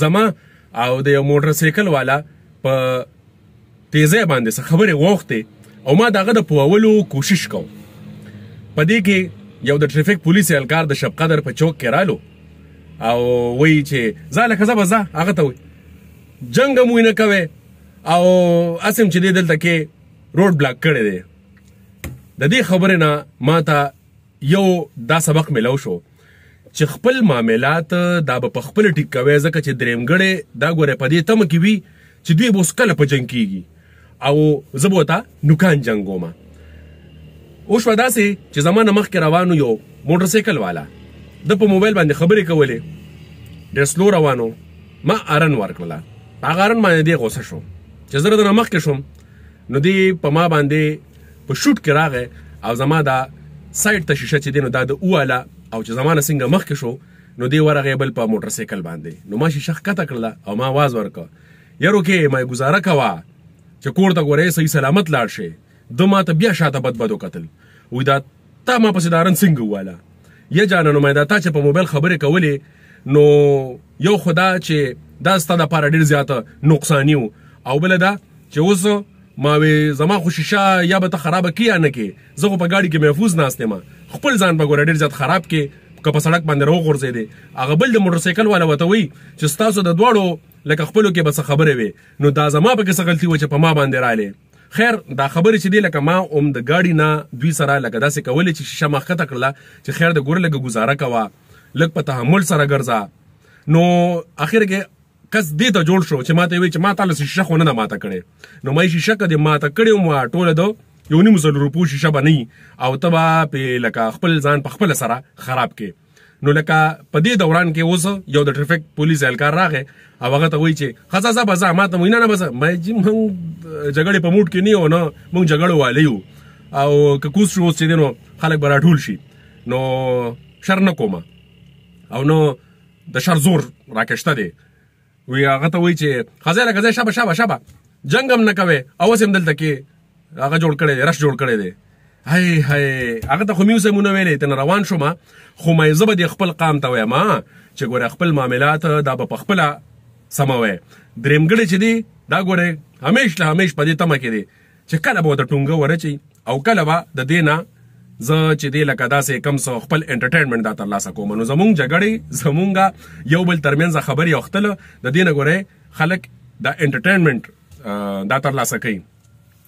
زما او د یو موټر سایکل والا په تیزه باندې څه خبره وغوښته او ما دغه د پوولو کوشش کوم په دې کې یو د ټریفیک پولیس اهلکار د شب قدر په چوک کې رالو او وی چې ځاله کزه بزه هغه ته وی جنگ مو نه کوي او اسم چې دلته کې روډ بلاک کړی دی د دې خبرې نه ما ته یو دا سبق ملو شو چې خپل معاملات دا په خپل ټیک کوي ځکه چې درېمګړې دا ګوره په دې تم کې وي چې دوی به وسکل په جنگ کیږي او زبوتا نوکان جنگوما او شو داسې چې زمانه مخ کې روانو یو موټر سایکل والا د په موبایل باندې خبرې کولې ډېر سلو روانو ما ارن ورکړه هغه ارن باندې دی غوسه شو چې زره د مخ کې شوم نو دی په ما باندې په شوټ کې راغې او زما دا سایت ته شیشه چې دینو دا د اواله او چې زمانه څنګه مخ کې شو نو دی ورغه بل په موټر سایکل باندې نو ما شیشه کته کړله او ما आवाज ورکړ یارو کې ما گزاره کوا چې کور ته غوړې صحیح سلامت لاړ شي د ما ته بیا شاته بد بدو قتل وې دا تا ما په سدارن څنګه واله یا جان نو ما دا تا چې په موبایل خبرې کولې نو یو خدا چې دا ستاسو لپاره ډیر زیات نقصانی او بل دا چې اوس ما وی زما خوشیشه یا به ته خراب کیه نه کی زه په گاډي کې محفوظ ناشته ما خپل ځان به ګور ډیر زیات خراب کې که په سړک باندې راو غورځې دي هغه بل د موټر سایکل والا وته وی چې تاسو د دواړو لکه خپلو کې به خبره وي نو دا زما په کې غلطي و چې په ما باندې رااله خیر دا خبره چې دی لکه ما اوم د گاډي نه دوی سره لکه داسې کولې چې شیشه مخته کړله چې خیر د ګور لګه گزاره کوا لګ په تحمل سره ګرځا نو اخر کې کس دې ته جوړ شو چې ماته وی چې ما تعالی شیشه خو نه ماته کړي نو مې شیشه کده ماته کړي ما ټوله دو یو نیم زل روپو شیشه بنې او تبا په لکه خپل ځان په خپل سره خراب کې نو لکه په دې دوران کې اوس یو د ټریفیک پولیس اهلکار راغې او هغه ته وی چې خزا صاحب ازا ماته مینه نه بس مې چې موږ جګړه په موټ کې نه یو نه موږ جګړه والیو او ککوس شو چې نو خلک برا ټول شي نو شر نه کومه او نو د شر زور راکشته دی وی هغه ته وای چې خزه لکه شابه شابه شابه جنگ هم نه کوي او سم دلته کې هغه جوړ کړي رش جوړ کړي دی هاي هاي هغه ته خو میو سمونه ویلې تن روان شوم خو مې زبد خپل قام ته وایم چې ګوره خپل معاملات دا په خپل سموي درېمګړي چې دی دا ګوره همیش له همیش په دې تمه کې دی چې کله به د ټونګه ورچی او کله به د دینه زه چې دی لکه داسې کم سو خپل انټرټینمنټ دا تر لاسه کوم نو زمونږ جګړې زمونږه یو بل ترمنځ خبري وختل د دین غوړې خلک دا انټرټینمنټ دا تر لاسه کوي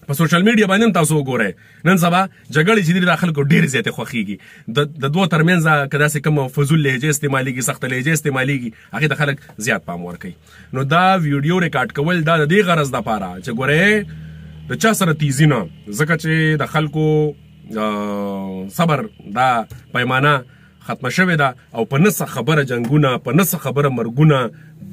په سوشل میډیا باندې تاسو وګورئ نن سبا جګړې چې د داخل کو ډیر زیاته خوخيږي د دوه ترمنځ کدا سه کوم فزول لهجه استعماليږي سخت لهجه استعماليږي هغه د خلک زیات پام ور کوي نو دا ویډیو ریکارډ کول دا د دې غرض د پاره چې ګورئ د چا سره تیزی نه ځکه چې د خلکو صبر دا پیمانه ختمه شوې ده او په نس خبره جنگونه په نس خبره مرګونه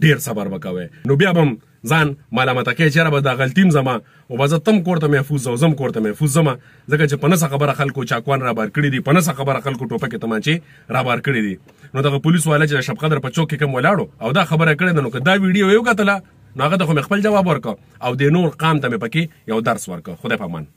ډیر صبر وکوي نو بیا هم ځان ملامت کې چیرې به دا غلطیم زما او به زه تم کوړه محفوظ او زم کوړه محفوظ زما ځکه چې په نس خبره خلکو چاکوان را بار کړی دي په نس خبره خلکو ټوپکې تماچې را بار کړی دي نو دغه پولیس والا چې شپ قدر په چوک کې کم ولاړو او دا خبره کړې نو که دا ویډیو یو کتله نو هغه د خپل جواب ورک او د نور قام ته مې پکې یو درس ورک خدای پامان